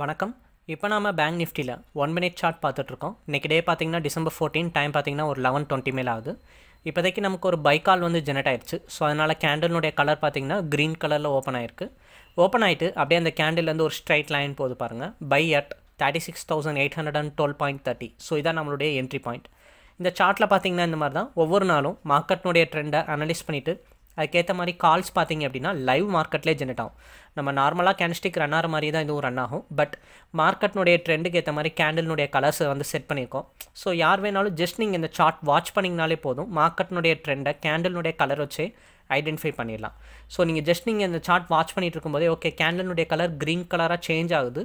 வணக்கம் இப்போ நாம பேங்க் நிஃப்டியில் ஒன் மினிட் சார்ட் பார்த்துட்ருக்கோம் இன்றைக்கி டே பார்த்திங்கன்னா டிசம்பர் ஃபோர்டீன் டைம் பார்த்திங்கன்னா ஒரு லெவன் டுவெண்ட்டி மேல் ஆகுது இப்போதைக்கு நமக்கு ஒரு பை கால் வந்து ஜெனரேட் ஆயிடுச்சு ஸோ அதனால் கேண்டலினுடைய கலர் பார்த்திங்கன்னா க்ரீன் கலரில் ஓப்பன் ஆயிருக்கு ஓப்பன் ஆகிட்டு அப்படியே அந்த கேண்டில்லேருந்து ஒரு ஸ்ட்ரைட் லைன் போது பாருங்கள் buy at thirty six thousand eight hundred and twelve point thirty so இதான் நம்மளுடைய என்ட்ரி பாயிண்ட் இந்த சார்ட்டில் பார்த்திங்கன்னா இந்த மாதிரி தான் ஒவ்வொரு நாளும் மார்க்கெட்னுடைய ட்ரெண்டை அனலைஸ் பண்ணிவிட்டு அதுக்கேற்ற மாதிரி கால்ஸ் பார்த்தீங்க அப்படின்னா லைவ் மார்க்கெட்லேயே ஜென்ரேட் ஆகும் நம்ம நார்மலாக கேன்ஸ்டிக் ரன் ஆகிற மாதிரி தான் இதுவும் ரன் ஆகும் பட் மார்க்கெட்னுடைய ட்ரெண்டுக்கு ஏற்ற மாதிரி கேண்டில்னுடைய கலர்ஸை வந்து செட் பண்ணியிருக்கோம் ஸோ யார் வேணாலும் ஜஸ்ட் நீங்கள் இந்த சார்ட் வாட்ச் பண்ணிங்கனாலே போதும் மார்க்கெட்னுடைய ட்ரெண்டை கேண்டில்னுடைய கலர் வச்சு ஐடென்டிஃபை பண்ணிடலாம் ஸோ நீங்கள் ஜஸ்ட் நீங்கள் இந்த சார்ட் வாட்ச் பண்ணிகிட்டு இருக்கும்போதே ஓகே கேண்டனுடைய கலர் க்ரீன் கலராக சேஞ்ச் ஆகுது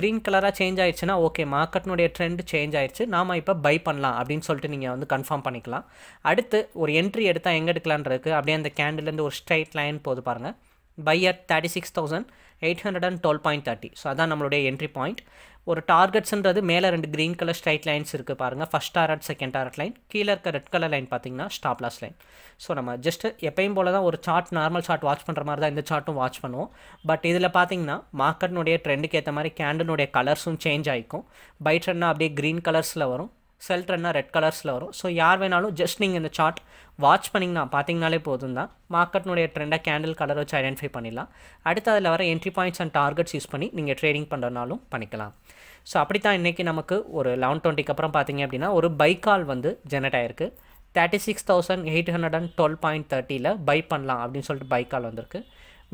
க்ரீன் கலராக சேஞ்ச் ஆயிடுச்சுன்னா ஓகே மார்க்கெட்னுடைய ட்ரெண்ட் சேஞ்ச் ஆயிடுச்சு நாம் இப்போ பை பண்ணலாம் அப்படின்னு சொல்லிட்டு நீங்கள் வந்து கன்ஃபார்ம் பண்ணிக்கலாம் அடுத்து ஒரு என்ட்ரி எடுத்தால் எங்கே எடுக்கலான்றதுக்கு அப்படியே அந்த கேண்டில்லேருந்து ஒரு ஸ்ட்ரைட் லைன் போது பாருங்கள் buy at thirty six thousand eight hundred and twelve point thirty so அதான் நம்மளுடைய என்ட்ரி பாயிண்ட் ஒரு டார்கெட்ஸ்ன்றது மேலே ரெண்டு க்ரீன் கலர் ஸ்ட்ரைட் லைன்ஸ் இருக்குது பாருங்கள் first target second target line கீழே இருக்க ரெட் கலர் லைன் பார்த்தீங்கன்னா ஸ்டாப்லாஸ் லைன் ஸோ நம்ம ஜஸ்ட் எப்பயும் போல் தான் ஒரு சார்ட் நார்மல் சார்ட் வாட்ச் பண்ணுற மாதிரி தான் இந்த சார்ட்டும் வாட்ச் பண்ணுவோம் பட் இதில் பார்த்தீங்கன்னா மார்க்கெட்னுடைய ட்ரெண்டுக்கு ஏற்ற மாதிரி கேண்டனுடைய கலர்ஸும் சேஞ்ச் ஆகிக்கும் பை ட்ரெண்ட்னா அப்படியே க்ரீன் கலர்ஸில் வரும் செல்ட்ரன்னா ரெட் கலர்ஸில் வரும் ஸோ யார் வேணாலும் ஜஸ்ட் நீங்கள் இந்த சார்ட் வாட்ச் பண்ணிங்கன்னா பார்த்தீங்கனாலே போதும் தான் மார்க்கெட்னுடைய ட்ரெண்டாக கேண்டில் கலர் வச்சு ஐடென்டிஃபை பண்ணிடலாம் அடுத்து அதில் வர entry points and targets use பண்ணி நீங்கள் ட்ரேடிங் பண்ணுறனாலும் பண்ணிக்கலாம் ஸோ அப்படி தான் இன்றைக்கி நமக்கு ஒரு லெவன் டுவெண்ட்டிக்கு அப்புறம் பார்த்தீங்க அப்படின்னா ஒரு பை கால் வந்து ஜெனரேட் ஆயிருக்கு thirty six thousand eight hundred and twelve point தேர்ட்டியில் பை பண்ணலாம் அப்படின்னு சொல்லிட்டு பை கால் வந்திருக்கு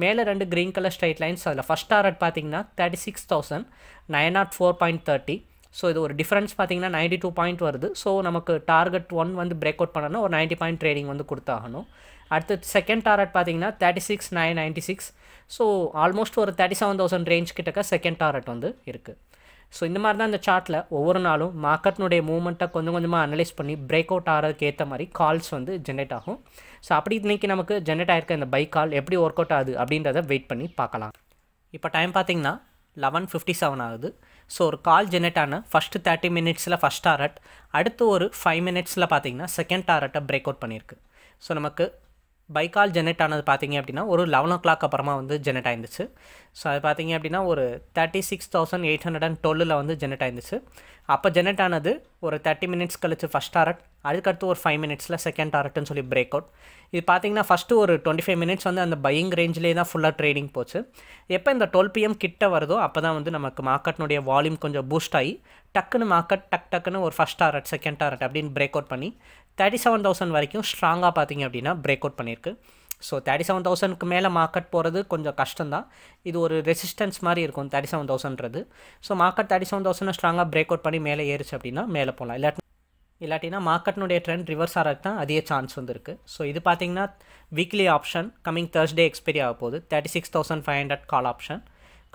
மேலே ரெண்டு க்ரீன் கலர் ஸ்ட்ரைட் லைன்ஸ் அதில் ஃபஸ்ட் ஆர்ட் பார்த்தீங்கன்னா thirty six thousand nine nought four point thirty so இது ஒரு டிஃப்ரென்ஸ் பார்த்திங்கன்னா நைன்டி டூ பாயிண்ட் வருது ஸோ நமக்கு டார்கெட் ஒன் வந்து பிரேக் அவுட் பண்ணணும் ஒரு நைன்ட்டி பாயிண்ட் ட்ரேடிங் வந்து கொடுத்தாகணும் அடுத்து செகண்ட் டார்கெட் பார்த்தீங்கன்னா thirty six nine ninety six so almost ஒரு தேர்ட்டி செவன் தௌசண்ட் ரேஞ்ச் கிட்டக்க செகண்ட் டார்கெட் வந்து இருக்குது ஸோ இந்த மாதிரி தான் இந்த சார்ட்டில் ஒவ்வொரு நாளும் மார்க்கெட்னுடைய மூவ்மெண்ட்டை கொஞ்சம் கொஞ்சமாக அனலைஸ் பண்ணி பிரேக் அவுட் ஆகிறதுக்கு ஏற்ற மாதிரி கால்ஸ் வந்து ஜென்ரேட் ஆகும் ஸோ அப்படி இன்றைக்கி நமக்கு ஜென்ரேட் ஆகிருக்க இந்த பைக் கால் எப்படி ஒர்க் அவுட் ஆகுது அப்படின்றத வெயிட் பண்ணி பார்க்கலாம் இப்போ டைம் பார்த்திங்கன்னா லெவன் ஃபிஃப்டி செவன் ஆகுது ஸோ ஒரு கால் ஜென்ரேட் ஆன ஃபஸ்ட்டு தேர்ட்டி மினிட்ஸில் ஃபஸ்ட் டாரட் அடுத்து ஒரு ஃபைவ் மினிட்ஸில் பார்த்தீங்கன்னா செகண்ட் டாரட்டை பிரேக் அவுட் பண்ணியிருக்கு ஸோ நமக்கு பை கால் ஜென்ரேட் ஆனது பார்த்தீங்க அப்படின்னா ஒரு லெவன் ஓ கிளாக் அப்புறமா வந்து ஜென்ரேட் ஆயிருந்துச்சு ஸோ அது பார்த்தீங்க அப்படின்னா ஒரு thirty six thousand eight hundred and டுவெல்லில் வந்து ஜென்ரேட் ஆயிருந்துச்சு அப்போ ஜென்ரேட் ஆனது ஒரு தேர்ட்டி மினிட்ஸ் கழிச்சு ஃபஸ்ட் டாரட் அதுக்கடுத்து ஒரு ஃபைவ் மினிட்ஸில் செகண்ட் டாரட்னு சொல்லி பிரேக் அவுட் இது பார்த்தீங்கன்னா ஃபஸ்ட்டு ஒரு டுவெண்ட்டி ஃபைவ் மினிட்ஸ் வந்து அந்த பையிங் ரேஞ்சிலே தான் ஃபுல்லாக ட்ரேடிங் போச்சு எப்போ இந்த டுவெல் பிஎம் கிட்ட வருதோ அப்போ தான் வந்து நமக்கு மார்க்கெட்னுடைய வால்யூம் கொஞ்சம் பூஸ்ட் ஆகி டக்குன்னு மார்க்கெட் டக் டக்குன்னு ஒரு ஃபஸ்ட் டாரட் செகண்ட் டாரட் அப்படின்னு பிரேக் அவுட் பண்ணி தேர்ட்டி செவன் தௌசண்ட் வரைக்கும் ஸ்ட்ராங்காக பார்த்தீங்க அப்படின்னா பிரேக் அவுட் பண்ணியிருக்கு ஸோ தேர்ட்டி செவன் தௌசண்ட்க்கு மேலே மார்க்கெட் போகிறது கொஞ்சம் கஷ்டம்தான் இது ஒரு ரெசிஸ்டன்ஸ் மாதிரி இருக்கும் தேர்ட்டி செவன் தௌசண்ட்றது so market thirty seven thousand ஸ்ட்ராங்காக பிரேக் அவுட் பண்ணி மேலே ஏறிச்சு அப்படின்னா மேலே போகலாம் இல்லாட்டி இல்லாட்டினா மார்க்கெட்னுடைய ட்ரெண்ட் ரிவர்ஸ் ஆகிறதுக்கு தான் அதிக சான்ஸ் வந்துருக்கு ஸோ இது பார்த்தீங்கன்னா weekly option coming Thursday expiry ஆக போகுது thirty six thousand five hundred call option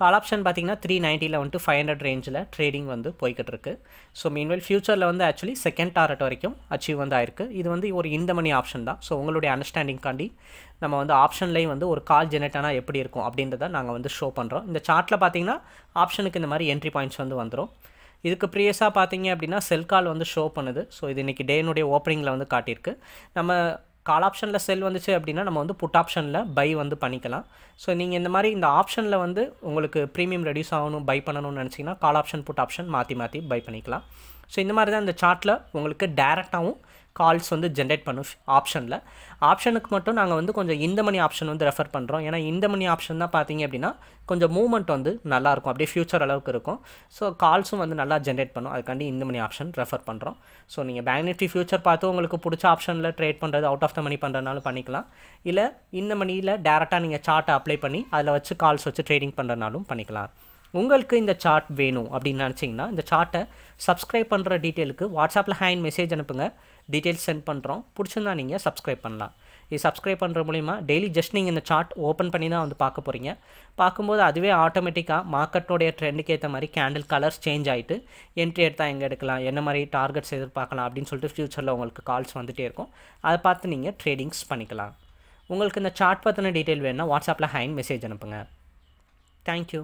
call option பார்த்தீங்கன்னா த்ரீ நைன்ட்டியில் வந்துட்டு ஃபைவ் ஹண்ட்ரட் ரேஞ்சில் ட்ரேடிங் வந்து போய்கிட்டு இருக்கு ஸோ மீன்வெல் ஃபியூச்சரில் வந்து ஆக்சுவலி செகண்ட் டாரட் வரைக்கும் அச்சீவ் வந்து ஆயிருக்கு இது வந்து ஒரு இந்த மணி ஆப்ஷன் தான் ஸோ உங்களுடைய காண்டி நம்ம வந்து ஆப்ஷன்லேயும் வந்து ஒரு கால் ஜெனரேட் ஆனால் எப்படி இருக்கும் அப்படின்றத நாங்கள் வந்து ஷோ பண்ணுறோம் இந்த சார்ட்டில் பார்த்திங்கன்னா ஆப்ஷனுக்கு இந்த மாதிரி என்ட்ரி பாயிண்ட்ஸ் வந்து வந்துடும் இதுக்கு ப்ரீயஸாக பார்த்தீங்க அப்படின்னா செல் கால் வந்து ஷோ பண்ணுது ஸோ இது இன்றைக்கி டேனுடைய ஓப்பனிங்கில் வந்து காட்டியிருக்கு நம்ம கால் ஆப்ஷனில் செல் வந்துச்சு அப்படின்னா நம்ம வந்து புட் ஆப்ஷனில் பை வந்து பண்ணிக்கலாம் ஸோ நீங்கள் இந்த மாதிரி இந்த ஆப்ஷனில் வந்து உங்களுக்கு ப்ரீமியம் ரெடியூஸ் ஆகணும் பை பண்ணணும்னு நினச்சிங்கன்னா கால் ஆப்ஷன் புட் ஆப்ஷன் மாற்றி மாற்றி பை பண்ணிக்கலாம் ஸோ இந்த மாதிரி தான் இந்த சார்ட்டில் உங்களுக்கு டேரெக்டாகவும் கால்ஸ் வந்து ஜென்ரேட் பண்ணும் ஆப்ஷனில் ஆப்ஷனுக்கு மட்டும் நாங்கள் வந்து கொஞ்சம் இந்த மணி ஆப்ஷன் வந்து ரெஃபர் பண்ணுறோம் ஏன்னா இந்த மணி ஆப்ஷன் தான் பார்த்தீங்க அப்படின்னா கொஞ்சம் மூமெண்ட் வந்து நல்லாயிருக்கும் அப்படியே ஃப்யூச்சர் அளவுக்கு இருக்கும் ஸோ கால்ஸும் வந்து நல்லா ஜென்ரேட் பண்ணும் அதுக்காண்டி இந்த மணி ஆப்ஷன் ரெஃபர் பண்ணுறோம் ஸோ நீங்கள் பேங்க் நிஃப்டி ஃப்யூச்சர் பார்த்து உங்களுக்கு பிடிச்ச ஆப்ஷனில் ட்ரேட் பண்ணுறது அவுட் ஆஃப் த மணி பண்ணுறதுனால பண்ணிக்கலாம் இல்லை இந்த மணியில் டேரெக்டாக நீங்கள் சார்ட்டை அப்ளை பண்ணி அதில் வச்சு கால்ஸ் வச்சு ட்ரேடிங் பண்ணுறதுனாலும் பண்ணிக்கலாம் உங்களுக்கு இந்த சார்ட் வேணும் அப்படின்னு நினச்சிங்கன்னா இந்த சார்ட்டை சப்ஸ்கிரைப் பண்ணுற டீட்டெயிலுக்கு வாட்ஸ்அப்பில் ஹேண்ட் மெசேஜ் அனுப்புங்க டீட்டெயில்ஸ் சென்ட் பண்ணுறோம் பிடிச்சிருந்தா நீங்கள் சப்ஸ்கிரைப் பண்ணலாம் இது சப்ஸ்கிரைப் பண்ணுற மூலிமா டெய்லி ஜஸ்ட் நீங்கள் இந்த சார்ட் ஓப்பன் பண்ணி தான் வந்து பார்க்க போகிறீங்க பார்க்கும்போது அதுவே ஆட்டோமேட்டிக்காக மார்க்கெட்டோடைய ட்ரெண்டுக்கு ஏற்ற மாதிரி கேண்டில் கலர்ஸ் சேஞ்ச் ஆகிட்டு என்ட்ரி எடுத்தால் எங்கே எடுக்கலாம் என்ன மாதிரி டார்கெட்ஸ் எதிர்பார்க்கலாம் அப்படின்னு சொல்லிட்டு ஃப்யூச்சரில் உங்களுக்கு கால்ஸ் வந்துகிட்டே இருக்கும் அதை பார்த்து நீங்கள் ட்ரேடிங்ஸ் பண்ணிக்கலாம் உங்களுக்கு இந்த சார்ட் பற்றின டீட்டெயில் வேணுன்னா வாட்ஸ்அப்பில் ஹைன் மெசேஜ் அனுப்புங்க தேங்க்யூ